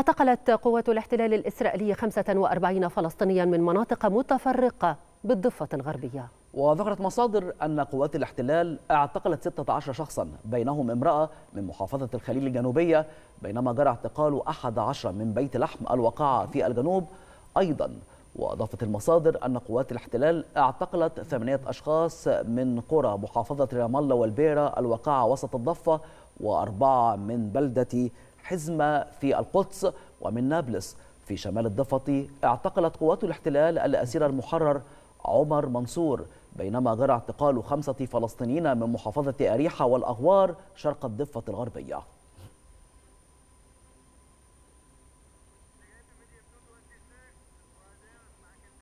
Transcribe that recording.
اعتقلت قوات الاحتلال الإسرائيلي 45 فلسطينيا من مناطق متفرقة بالضفة الغربية وذكرت مصادر أن قوات الاحتلال اعتقلت 16 شخصا بينهم امرأة من محافظة الخليل الجنوبية بينما جرى اعتقال 11 من بيت لحم الوقاعة في الجنوب أيضا وأضافت المصادر أن قوات الاحتلال اعتقلت ثمانية أشخاص من قرى محافظة رام الله والبيرة الواقعة وسط الضفة وأربعة من بلدة حزمة في القدس ومن نابلس في شمال الضفة اعتقلت قوات الاحتلال الأسير المحرر عمر منصور بينما جرى اعتقال خمسة فلسطينيين من محافظة أريحة والأغوار شرق الضفة الغربية